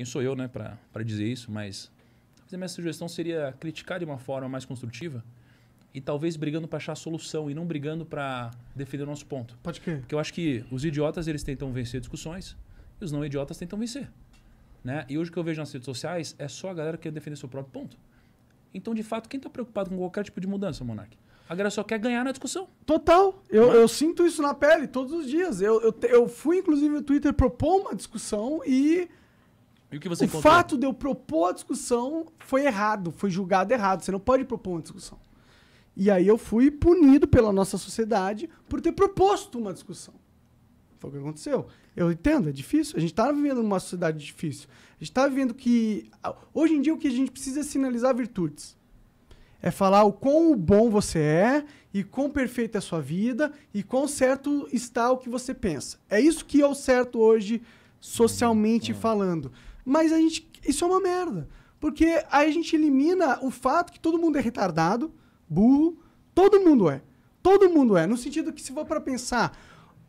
quem sou eu né, para dizer isso, mas talvez a minha sugestão seria criticar de uma forma mais construtiva e talvez brigando para achar a solução e não brigando para defender o nosso ponto. Pode crer. Porque eu acho que os idiotas eles tentam vencer discussões e os não idiotas tentam vencer. Né? E hoje o que eu vejo nas redes sociais é só a galera quer defender seu próprio ponto. Então, de fato, quem está preocupado com qualquer tipo de mudança, Monark? A galera só quer ganhar na discussão. Total. Eu, é? eu sinto isso na pele todos os dias. Eu, eu, eu fui, inclusive, no Twitter propor uma discussão e e o que você o encontrou? fato de eu propor a discussão foi errado, foi julgado errado. Você não pode propor uma discussão. E aí eu fui punido pela nossa sociedade por ter proposto uma discussão. Foi o que aconteceu. Eu entendo, é difícil. A gente está vivendo numa sociedade difícil. A gente está vivendo que. Hoje em dia, o que a gente precisa é sinalizar virtudes. É falar o quão bom você é, e quão perfeita é a sua vida, e quão certo está o que você pensa. É isso que é o certo hoje, socialmente hum, é. falando. Mas a gente. Isso é uma merda. Porque aí a gente elimina o fato que todo mundo é retardado, burro. Todo mundo é. Todo mundo é. No sentido que, se for para pensar,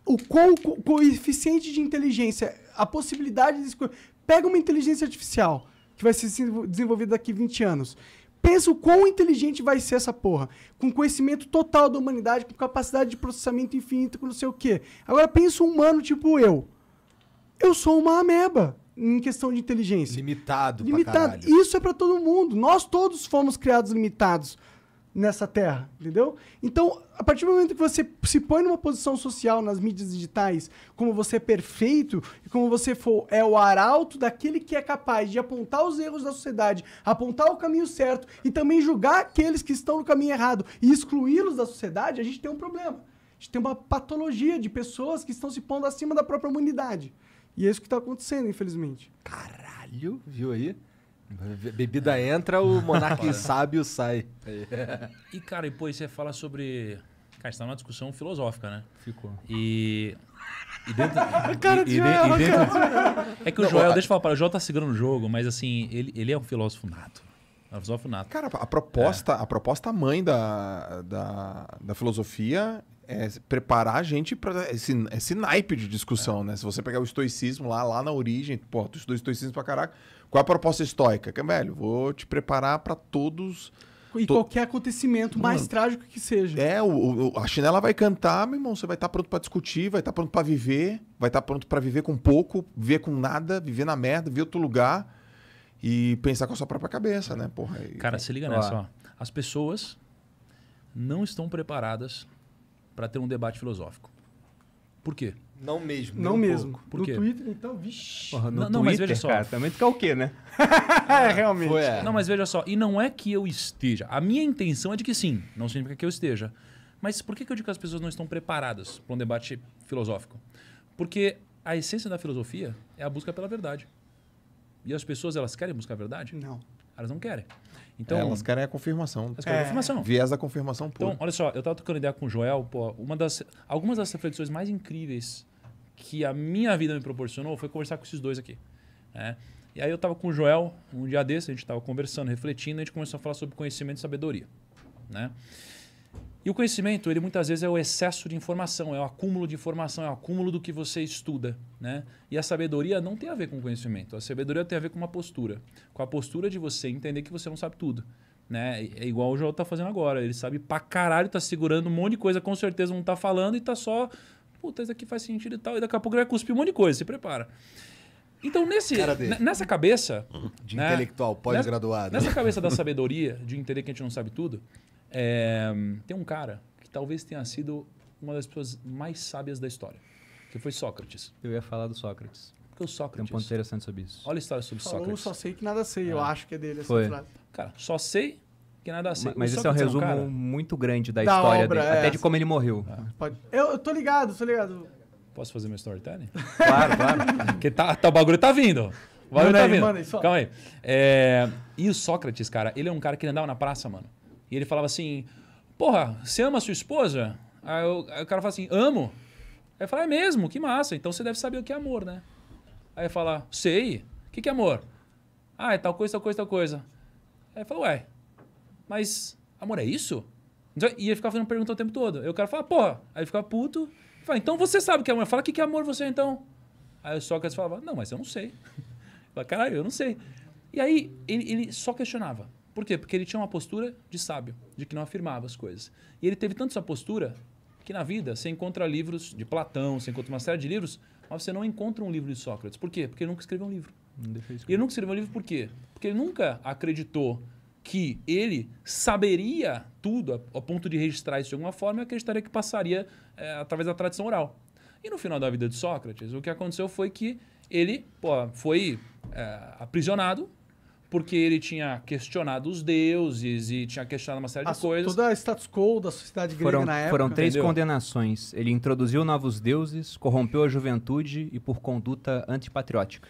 o co co coeficiente de inteligência, a possibilidade de escolher. Pega uma inteligência artificial que vai ser desenvolvida daqui 20 anos. Pensa o quão inteligente vai ser essa porra. Com conhecimento total da humanidade, com capacidade de processamento infinito, com não sei o quê. Agora pensa um humano tipo eu. Eu sou uma ameba em questão de inteligência. Limitado, Limitado. Isso é para todo mundo. Nós todos fomos criados limitados nessa terra, entendeu? Então, a partir do momento que você se põe numa posição social nas mídias digitais, como você é perfeito e como você for é o arauto daquele que é capaz de apontar os erros da sociedade, apontar o caminho certo e também julgar aqueles que estão no caminho errado e excluí-los da sociedade, a gente tem um problema. A gente tem uma patologia de pessoas que estão se pondo acima da própria humanidade. E é isso que está acontecendo, infelizmente. Caralho, viu aí? Bebida entra, o monarca sábio sai. E, cara, e pô, você fala sobre. Cara, está numa discussão filosófica, né? Ficou. E. E dentro. cara e, e, Joel, e dentro... Cara. É que o Joel, deixa eu falar, para o Joel tá segurando o jogo, mas assim, ele, ele é um filósofo nato. É um filósofo nato. Cara, a proposta, é. a proposta mãe da, da, da filosofia é preparar a gente para esse, esse naipe de discussão, é. né? Se você pegar o estoicismo lá, lá na origem, pô, tu estudou estoicismo pra caraca. Qual é a proposta estoica? Que, velho, vou te preparar para todos. E to... qualquer acontecimento, Mano, mais trágico que seja. É, o, o, a chinela vai cantar, meu irmão. Você vai estar tá pronto para discutir, vai estar tá pronto para viver, vai estar tá pronto para viver com pouco, viver com nada, viver na merda, ver outro lugar e pensar com a sua própria cabeça, né? Porra, Cara, se liga nessa, ó. As pessoas não estão preparadas para ter um debate filosófico. Por quê? Não mesmo. Não um mesmo. Pouco. Por no quê? Twitter, então, vixi. Porra, no não, Twitter, mas veja só. Cara, também tu quer o quê, né? é, realmente. Foi, é. Não, mas veja só. E não é que eu esteja. A minha intenção é de que sim. Não significa que eu esteja. Mas por que, que eu digo que as pessoas não estão preparadas para um debate filosófico? Porque a essência da filosofia é a busca pela verdade. E as pessoas, elas querem buscar a verdade? Não. Elas não querem. Então, é, elas querem a confirmação. Elas querem é. a confirmação. Viés da confirmação pô. Então, olha só, eu estava tocando ideia com o Joel, pô, uma das, algumas das reflexões mais incríveis que a minha vida me proporcionou foi conversar com esses dois aqui. Né? E aí eu estava com o Joel, um dia desse, a gente estava conversando, refletindo, e a gente começou a falar sobre conhecimento e sabedoria. Né? E o conhecimento, ele muitas vezes é o excesso de informação, é o acúmulo de informação, é o acúmulo do que você estuda. Né? E a sabedoria não tem a ver com conhecimento. A sabedoria tem a ver com uma postura. Com a postura de você entender que você não sabe tudo. Né? É igual o João tá fazendo agora. Ele sabe pra caralho, tá segurando um monte de coisa, com certeza não tá falando e tá só. Puta, isso aqui faz sentido e tal. E daqui a pouco ele vai cuspir um monte de coisa, se prepara. Então, nesse, nessa cabeça. Uhum. Né? De né? intelectual, pós-graduado. nessa cabeça da sabedoria, de entender que a gente não sabe tudo, é, tem um cara que talvez tenha sido uma das pessoas mais sábias da história, que foi Sócrates. Eu ia falar do Sócrates. Porque o Sócrates. Tem um ponto interessante sobre isso. Olha a história sobre Falou, Sócrates. Eu só sei que nada sei, é. eu acho que é dele foi. Cara, só sei que nada sei. Mas esse é um resumo é um muito grande da, da história obra, dele, até é. de como ele morreu. É. Pode. Eu, eu tô ligado, tô ligado. Posso fazer meu storytelling? claro, claro. Porque tá, tá, o bagulho tá vindo. O bagulho tá aí, vindo. Mano, Calma aí. É, e o Sócrates, cara, ele é um cara que andava na praça, mano. E ele falava assim: Porra, você ama a sua esposa? Aí, eu, aí o cara fala assim: Amo. Aí fala: É mesmo? Que massa. Então você deve saber o que é amor, né? Aí fala: Sei. O que, que é amor? Ah, é tal coisa, tal coisa, tal coisa. Aí fala: Ué, mas amor é isso? Então, e ele ficava fazendo pergunta o tempo todo. Aí o cara fala: Porra. Aí ele ficava puto. Fala, então você sabe o que é amor. Fala: O que, que é amor você então? Aí o Sócrates falava: Não, mas eu não sei. caralho, eu não sei. E aí ele, ele só questionava. Por quê? Porque ele tinha uma postura de sábio, de que não afirmava as coisas. E ele teve tanto essa postura que na vida você encontra livros de Platão, você encontra uma série de livros, mas você não encontra um livro de Sócrates. Por quê? Porque ele nunca escreveu um livro. E ele nunca escreveu um livro por quê? Porque ele nunca acreditou que ele saberia tudo ao ponto de registrar isso de alguma forma e acreditaria que passaria é, através da tradição oral. E no final da vida de Sócrates, o que aconteceu foi que ele pô, foi é, aprisionado porque ele tinha questionado os deuses e tinha questionado uma série de coisas. Toda a status quo da sociedade grega foram, na época. Foram três entendeu? condenações. Ele introduziu novos deuses, corrompeu a juventude e por conduta antipatriótica.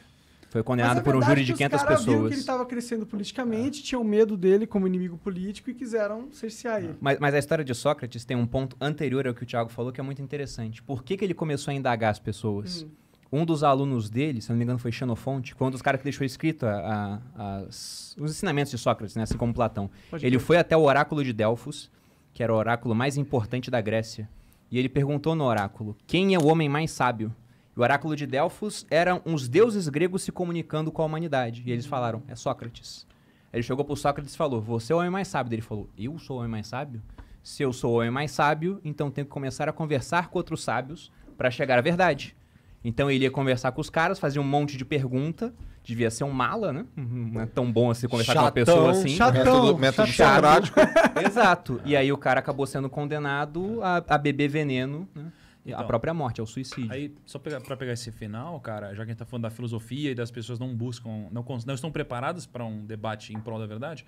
Foi condenado é por um júri de 500 pessoas. Viram que ele estava crescendo politicamente, é. tinham medo dele como inimigo político e quiseram cercear ele. Mas, mas, a história de Sócrates tem um ponto anterior ao que o Tiago falou que é muito interessante. Por que, que ele começou a indagar as pessoas? Hum. Um dos alunos dele, se não me engano, foi Xenofonte, foi um dos caras que deixou escrito a, a, os ensinamentos de Sócrates, né? assim como Platão. Pode ele foi até o oráculo de Delfos, que era o oráculo mais importante da Grécia, e ele perguntou no oráculo: quem é o homem mais sábio? E o oráculo de Delfos eram uns deuses gregos se comunicando com a humanidade. E eles falaram: é Sócrates. Ele chegou o Sócrates e falou: Você é o homem mais sábio. Ele falou: Eu sou o homem mais sábio? Se eu sou o homem mais sábio, então tenho que começar a conversar com outros sábios para chegar à verdade. Então ele ia conversar com os caras, fazia um monte de pergunta. Devia ser um mala, né? Uhum. Não é tão bom assim conversar chatão, com uma pessoa assim. Chatão, método, método socrático. Exato. E aí o cara acabou sendo condenado a, a beber veneno, né? Então, a própria morte, é o suicídio. Aí, só para pegar esse final, cara, já que a gente tá falando da filosofia e das pessoas não buscam, não, não estão preparadas para um debate em prol da verdade,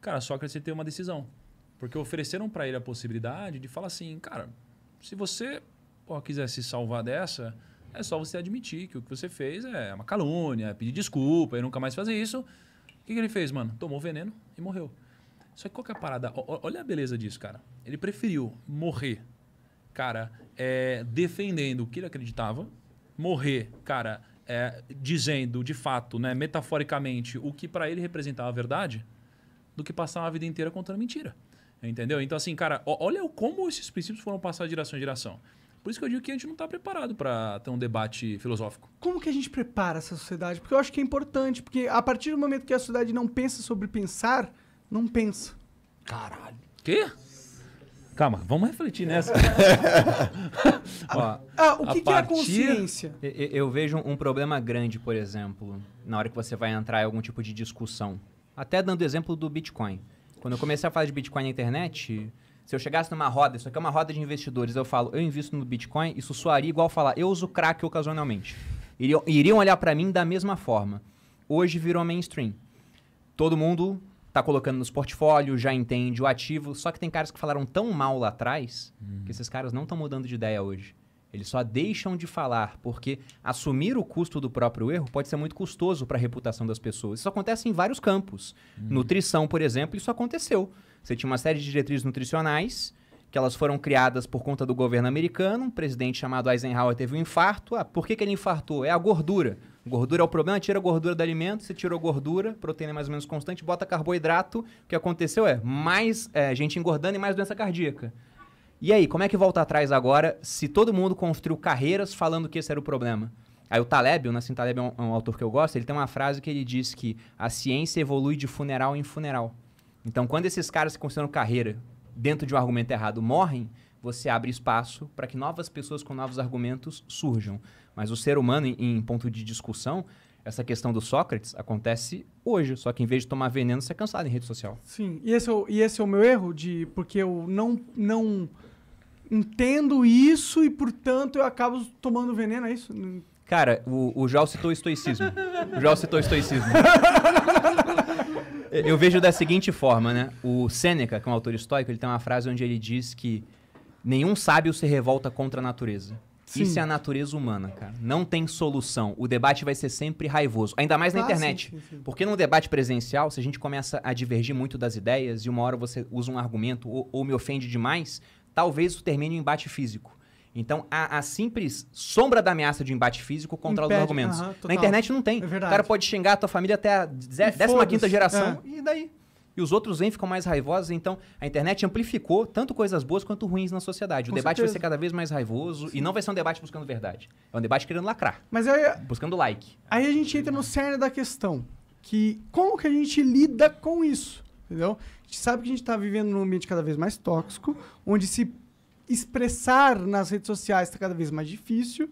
cara, Sócrates tem uma decisão. Porque ofereceram para ele a possibilidade de falar assim, cara, se você quiser se salvar dessa, é só você admitir que o que você fez é uma calúnia, é pedir desculpa e nunca mais fazer isso. O que, que ele fez, mano? Tomou veneno e morreu. Só que qual que é a parada? O, olha a beleza disso, cara. Ele preferiu morrer, cara, é, defendendo o que ele acreditava, morrer, cara, é, dizendo de fato, né, metaforicamente, o que para ele representava a verdade, do que passar uma vida inteira contando mentira. Entendeu? Então, assim, cara, olha como esses princípios foram passados de geração em geração. Por isso que eu digo que a gente não está preparado para ter um debate filosófico. Como que a gente prepara essa sociedade? Porque eu acho que é importante, porque a partir do momento que a sociedade não pensa sobre pensar, não pensa. Caralho. Quê? Calma, vamos refletir nessa. Ó, ah, o que, que é a consciência? Eu, eu vejo um problema grande, por exemplo, na hora que você vai entrar em algum tipo de discussão. Até dando exemplo do Bitcoin. Quando eu comecei a falar de Bitcoin na internet, se eu chegasse numa roda, isso aqui é uma roda de investidores, eu falo, eu invisto no Bitcoin, isso soaria igual falar, eu uso crack ocasionalmente. Iriam, iriam olhar para mim da mesma forma. Hoje virou mainstream. Todo mundo tá colocando nos portfólios, já entende o ativo, só que tem caras que falaram tão mal lá atrás, hum. que esses caras não estão mudando de ideia hoje. Eles só deixam de falar, porque assumir o custo do próprio erro pode ser muito custoso para a reputação das pessoas. Isso acontece em vários campos. Hum. Nutrição, por exemplo, isso aconteceu. Você tinha uma série de diretrizes nutricionais que elas foram criadas por conta do governo americano. Um presidente chamado Eisenhower teve um infarto. Ah, por que, que ele infartou? É a gordura. Gordura é o problema, tira a gordura do alimento, você tirou gordura, proteína mais ou menos constante, bota carboidrato. O que aconteceu é mais é, gente engordando e mais doença cardíaca. E aí, como é que volta atrás agora se todo mundo construiu carreiras falando que esse era o problema? Aí o Taleb, o Nassim Taleb é um, é um autor que eu gosto, ele tem uma frase que ele diz que a ciência evolui de funeral em funeral. Então, quando esses caras que construíram carreira dentro de um argumento errado morrem, você abre espaço para que novas pessoas com novos argumentos surjam. Mas o ser humano, em, em, ponto de discussão, essa questão do Sócrates acontece hoje, só que em vez de tomar veneno, você é cansado em rede social. Sim, e esse é o, e esse é o meu erro, de porque eu não, não entendo isso e, portanto, eu acabo tomando veneno, é isso? Cara, o, o citou o estoicismo. O João citou o estoicismo. Eu vejo da seguinte forma, né? O Sêneca, que é um autor estoico, ele tem uma frase onde ele diz que nenhum sábio se revolta contra a natureza. Sim. Isso é a natureza humana, cara. Não tem solução. O debate vai ser sempre raivoso. Ainda mais na ah, internet. Sim, sim, Porque num debate presencial, se a gente começa a divergir muito das ideias e uma hora você usa um argumento ou, ou me ofende demais, talvez isso termine um embate físico. Então, a, a, simples sombra da ameaça de embate físico contra os argumentos. Na internet não tem. É o cara pode xingar a tua família até a 15 geração é. e daí? E os outros vêm, ficam mais raivosos. Então, a internet amplificou tanto coisas boas quanto ruins na sociedade. Com o debate certeza. vai ser cada vez mais raivoso Sim. e não vai ser um debate buscando verdade. É um debate querendo lacrar. Mas aí, buscando like. Aí a gente entra no cerne da questão, que como que a gente lida com isso, entendeu? A gente sabe que a gente está vivendo num ambiente cada vez mais tóxico, onde se expressar nas redes sociais está cada vez mais difícil.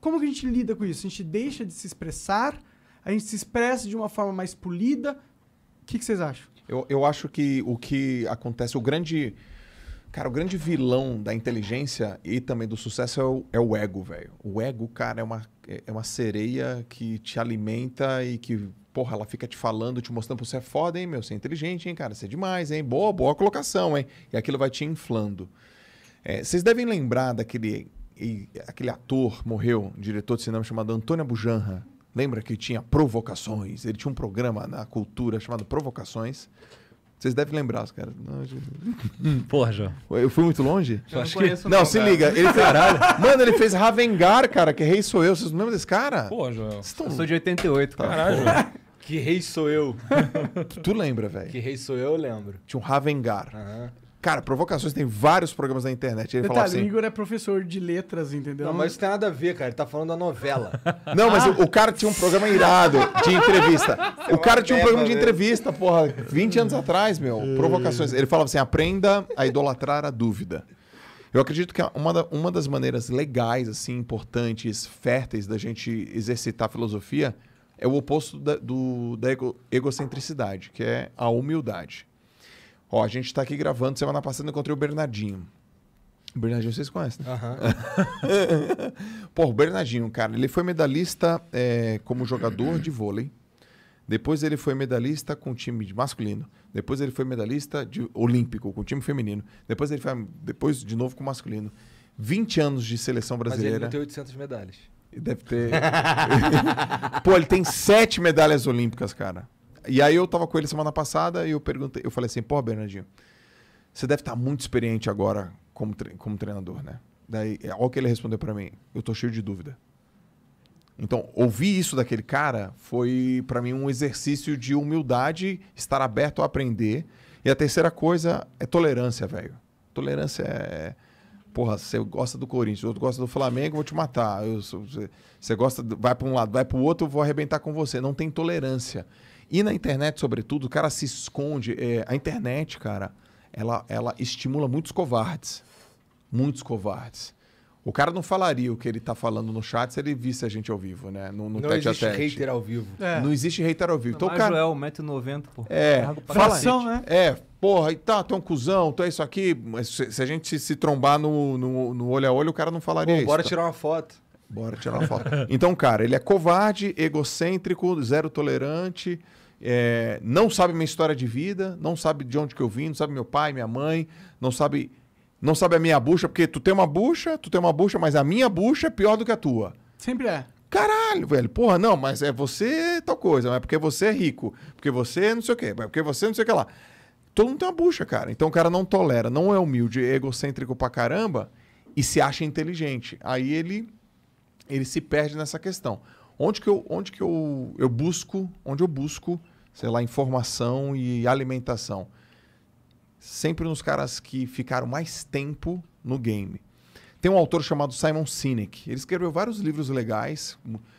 Como que a gente lida com isso? A gente deixa de se expressar? A gente se expressa de uma forma mais polida? O que, que vocês acham? Eu, eu acho que o que acontece, o grande. Cara, o grande vilão da inteligência e também do sucesso é o, é o ego, velho. O ego, cara, é uma, é uma sereia que te alimenta e que, porra, ela fica te falando, te mostrando, você é foda, hein, meu? Você é inteligente, hein, cara? Você é demais, hein? Boa, boa colocação, hein? E aquilo vai te inflando. É, vocês devem lembrar daquele e, aquele ator morreu, um diretor de cinema chamado Antônio Bujanra. Lembra que tinha Provocações? Ele tinha um programa na cultura chamado Provocações. Vocês devem lembrar, os caras. Não, hum, Porra, João. Eu fui muito longe? Eu acho que... Não, não se liga. Ele fez... Mano, ele fez Ravengar, cara, que rei sou eu. Vocês não lembram desse cara? Porra, João. Eu sou de 88, tá, caralho. Porra. Que rei sou eu. tu, tu lembra, velho? Que rei sou eu, eu lembro. Tinha um Ravengar. Aham. Cara, provocações tem vários programas na internet. Ele Detalhe, fala tá assim, o Igor é professor de letras, entendeu? Não, mas isso tem nada a ver, cara. Ele tá falando da novela. Não, mas ah. o, o, cara tinha um programa irado de entrevista. o cara tinha um programa mesmo. de né? entrevista, porra, 20 anos atrás, meu. Provocações. Ele falava assim: aprenda a idolatrar a dúvida. Eu acredito que uma, da, uma das maneiras legais, assim, importantes, férteis da gente exercitar a filosofia é o oposto da, do, da ego, egocentricidade, que é a humildade. Ó, a gente tá aqui gravando, semana passada eu encontrei o Bernardinho. O Bernardinho vocês conhecem, né? Uhum. Pô, o Bernardinho, cara, ele foi medalhista é, como jogador de vôlei. Depois ele foi medalhista com o time de masculino. Depois ele foi medalhista de olímpico com o time feminino. Depois ele foi, depois de novo com o masculino. 20 anos de seleção brasileira. Mas ele tem 800 medalhas. Deve ter. Pô, ele tem sete medalhas olímpicas, cara. E aí eu tava com ele semana passada e eu perguntei, eu falei assim, pô, Bernardinho, você deve estar tá muito experiente agora como, tre como treinador, né? Daí, é, olha o que ele respondeu para mim, eu tô cheio de dúvida. Então, ouvir isso daquele cara foi para mim um exercício de humildade, estar aberto a aprender. E a terceira coisa é tolerância, velho. Tolerância é porra, você gosta do Corinthians, o outro gosta do Flamengo, eu vou te matar. Eu, você, você gosta, vai para um lado, vai para o outro, eu vou arrebentar com você. Não tem tolerância. E na internet, sobretudo, o cara se esconde. É, a internet, cara, ela, ela estimula muitos covardes. Muitos covardes. O cara não falaria o que ele tá falando no chat se ele visse a gente ao vivo, né? No, no não tete existe tete. hater ao vivo. É. Não existe hater ao vivo. Então, cara... Joel, 1,90m, pô. É, fala, Fração, né? É, porra, e tá, tu é um cuzão, tu é isso aqui. Se, se a gente se trombar no, no, no, olho a olho, o cara não falaria Bom, isso. Bora tá? tirar uma foto. Bora tirar uma foto. então, cara, ele é covarde, egocêntrico, zero tolerante é, não sabe minha história de vida, não sabe de onde que eu vim, não sabe meu pai, minha mãe, não sabe, não sabe a minha bucha, porque tu tem uma bucha, tu tem uma bucha, mas a minha bucha é pior do que a tua. Sempre é. Caralho, velho, porra, não, mas é você tal coisa, mas é porque você é rico, porque você não sei o quê, é porque você não sei o que lá. Todo mundo tem uma bucha, cara. Então o cara não tolera, não é humilde, é egocêntrico pra caramba e se acha inteligente. Aí ele ele se perde nessa questão. Onde que eu, onde que eu, eu busco, onde eu busco, sei lá, informação e alimentação? Sempre nos caras que ficaram mais tempo no game. Tem um autor chamado Simon Sinek. Ele escreveu vários livros legais.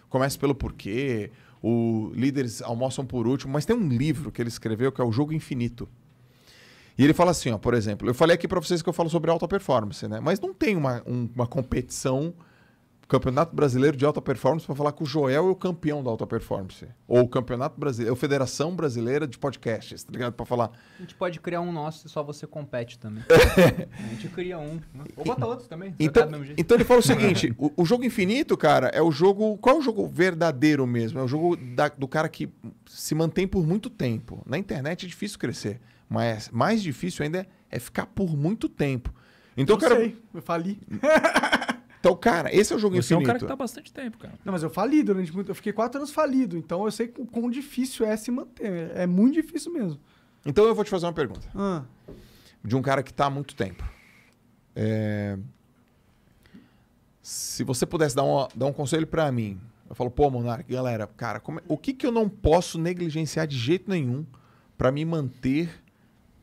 Começa pelo Porquê, o Líderes Almoçam por Último, mas tem um livro que ele escreveu que é O Jogo Infinito. E ele fala assim, ó, por exemplo, eu falei aqui para vocês que eu falo sobre alta performance, né? Mas não tem uma, um, uma competição Campeonato Brasileiro de Alta Performance para falar que o Joel é o campeão da alta performance. Ou o Campeonato Brasileiro, é ou Federação Brasileira de Podcasts, tá ligado? Para falar. A gente pode criar um nosso se só você compete também. a gente cria um. Né? Ou bota outros também. Então, então ele fala o seguinte: o, o, jogo infinito, cara, é o jogo. Qual é o jogo verdadeiro mesmo? É o jogo da, do cara que se mantém por muito tempo. Na internet é difícil crescer, mas mais difícil ainda é, é ficar por muito tempo. Então, eu cara. Sei, eu fali. Então, cara, esse é o jogo Você infinito. Você é um cara que tá bastante tempo, cara. Não, mas eu fali durante muito... Eu fiquei quatro anos falido, então eu sei o quão difícil é se manter. É muito difícil mesmo. Então eu vou te fazer uma pergunta. Ah. De um cara que tá há muito tempo. É... Se você pudesse dar, uma, dar um conselho para mim, eu falo, pô, Monark, galera, cara, como... É, o que, que eu não posso negligenciar de jeito nenhum para me manter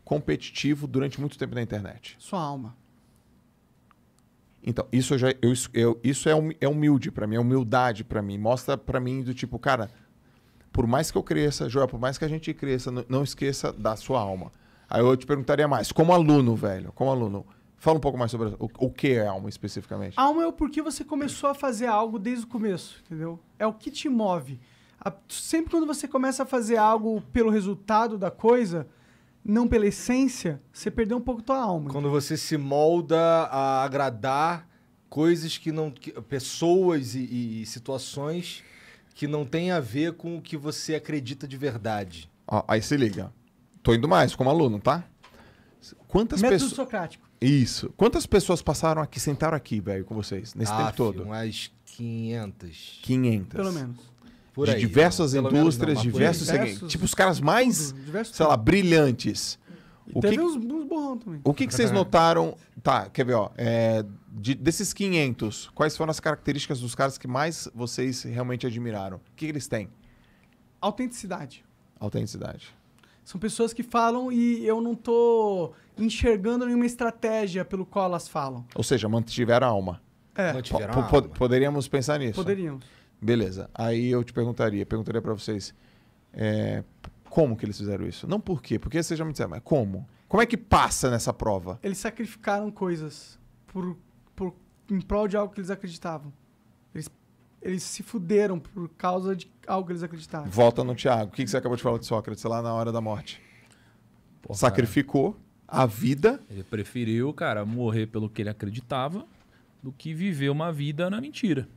competitivo durante muito tempo na internet? Sua alma. Então, isso, eu já, eu, eu, isso é, é humilde para mim, é humildade para mim. Mostra para mim do tipo, cara, por mais que eu cresça, Joel, por mais que a gente cresça, não, não esqueça da sua alma. Aí eu te perguntaria mais, como aluno, velho, como aluno, Fala um pouco mais sobre o, o que é alma especificamente. Alma é o porquê você começou a fazer algo desde o começo, entendeu? É o que te move. A, sempre quando você começa a fazer algo pelo resultado da coisa, não pela essência, você perdeu um pouco tua alma. Quando você se molda a agradar coisas que não. Que, pessoas e, e, situações que não tem a ver com o que você acredita de verdade. Ó, aí se liga. Tô indo mais como aluno, tá? Quantas Método pessoas. socrático. Isso. Quantas pessoas passaram aqui, sentaram aqui, velho, com vocês, nesse ah, tempo todo? Umas 500. 500. Pelo menos de aí, diversas né? indústrias, não, diversos diversos, tipo os caras mais, diversos, sei lá, brilhantes. O que, borrão também. o que, que vocês é. notaram? Tá, quer ver, ó. É, de, desses 500, quais foram as características dos caras que mais vocês realmente admiraram? O que, que eles têm? Autenticidade. Autenticidade. São pessoas que falam e eu não tô enxergando nenhuma estratégia pelo qual elas falam. Ou seja, mantiveram a alma. É. Mantiveram a alma. Poderíamos pensar nisso. Poderíamos. Beleza. Aí eu te perguntaria, perguntaria para vocês é, como que eles fizeram isso. Não por quê, porque seja já me disseram, mas como? Como é que passa nessa prova? Eles sacrificaram coisas por, por, em prol de algo que eles acreditavam. Eles, eles se fuderam por causa de algo que eles acreditavam. Volta no Tiago. O que, que você acabou de falar de Sócrates lá na hora da morte? Sacrificou cara. a vida. Ele preferiu, cara, morrer pelo que ele acreditava do que viver uma vida na mentira.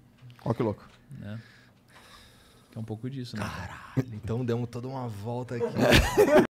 Olha que louco. Né? Que é um pouco disso, né? Caralho, então demos toda uma volta aqui.